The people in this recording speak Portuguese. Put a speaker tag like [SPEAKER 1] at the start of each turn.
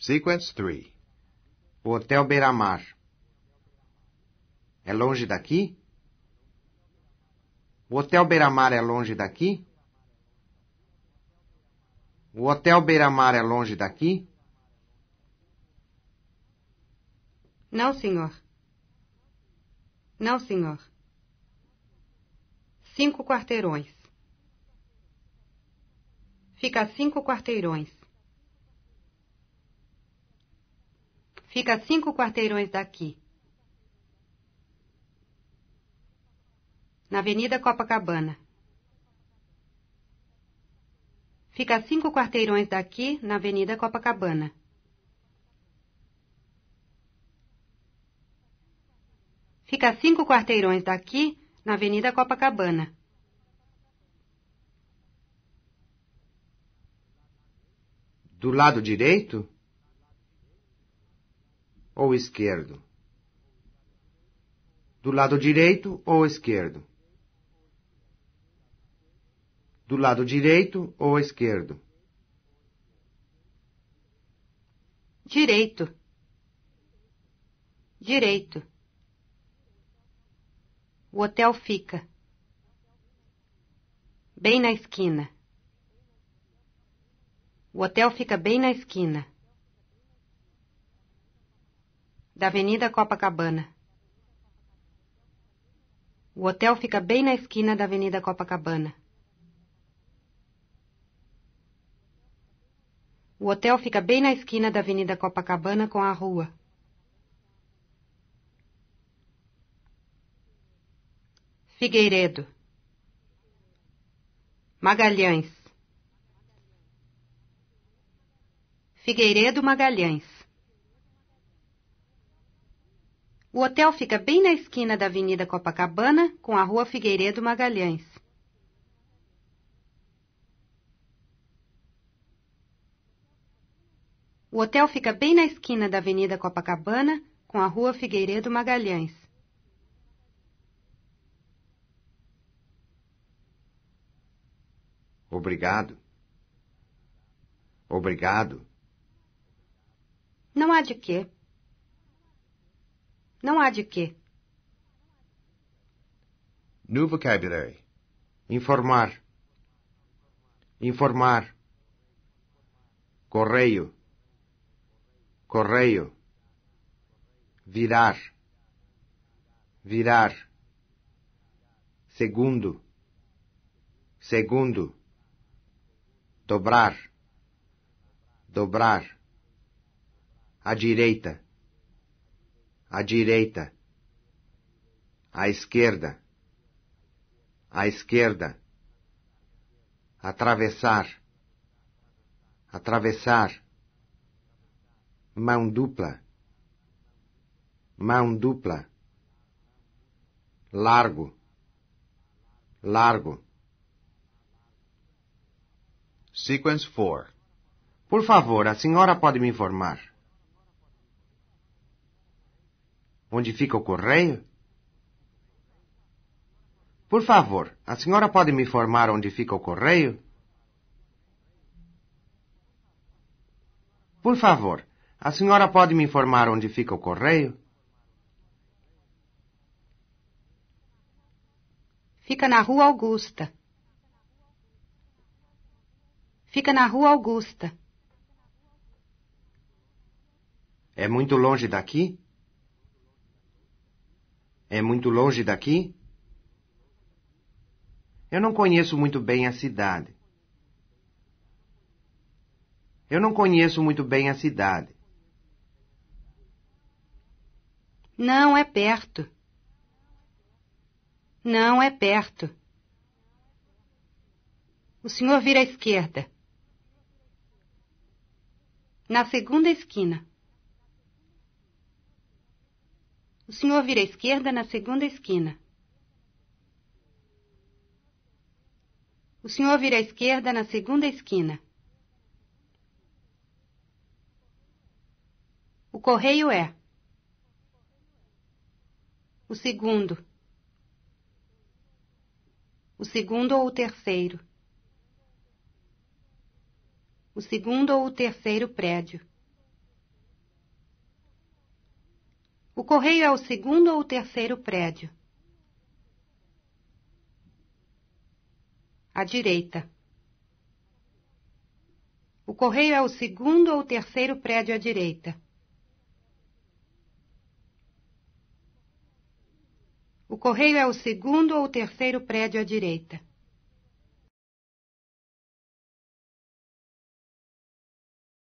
[SPEAKER 1] Sequence 3 O Hotel Beira-Mar É longe daqui? O Hotel Beira-Mar é longe daqui? O Hotel Beira-Mar é longe daqui?
[SPEAKER 2] Não, senhor. Não, senhor. Cinco quarteirões. Fica cinco quarteirões. Fica a cinco quarteirões daqui. Na Avenida Copacabana. Fica a cinco quarteirões daqui, na Avenida Copacabana. Fica a cinco quarteirões daqui, na Avenida Copacabana.
[SPEAKER 1] Do lado direito? ou esquerdo. Do lado direito ou esquerdo. Do lado direito ou esquerdo.
[SPEAKER 2] Direito. Direito. O hotel fica bem na esquina. O hotel fica bem na esquina da Avenida Copacabana. O hotel fica bem na esquina da Avenida Copacabana. O hotel fica bem na esquina da Avenida Copacabana com a rua. Figueiredo. Magalhães. Figueiredo Magalhães. O hotel fica bem na esquina da Avenida Copacabana com a Rua Figueiredo Magalhães. O hotel fica bem na esquina da Avenida Copacabana com a Rua Figueiredo Magalhães.
[SPEAKER 1] Obrigado. Obrigado.
[SPEAKER 2] Não há de quê. Não há de quê.
[SPEAKER 1] New vocabulary. Informar. Informar. Correio. Correio. Virar. Virar. Segundo. Segundo. Dobrar. Dobrar. À direita à direita, à esquerda, à esquerda, atravessar, atravessar, mão dupla, mão dupla, largo, largo. Sequence 4 Por favor, a senhora pode me informar. onde fica o correio? Por favor, a senhora pode me informar onde fica o correio? Por favor, a senhora pode me informar onde fica o correio?
[SPEAKER 2] Fica na Rua Augusta. Fica na Rua Augusta.
[SPEAKER 1] É muito longe daqui? É muito longe daqui? Eu não conheço muito bem a cidade. Eu não conheço muito bem a cidade.
[SPEAKER 2] Não é perto. Não é perto. O senhor vira à esquerda. Na segunda esquina. O senhor vira à esquerda na segunda esquina. O senhor vira à esquerda na segunda esquina. O correio é. O segundo. O segundo ou o terceiro. O segundo ou o terceiro prédio. O correio é o segundo ou o terceiro prédio? À direita. O correio é o segundo ou o terceiro prédio à direita? O correio é o segundo ou o terceiro prédio à direita?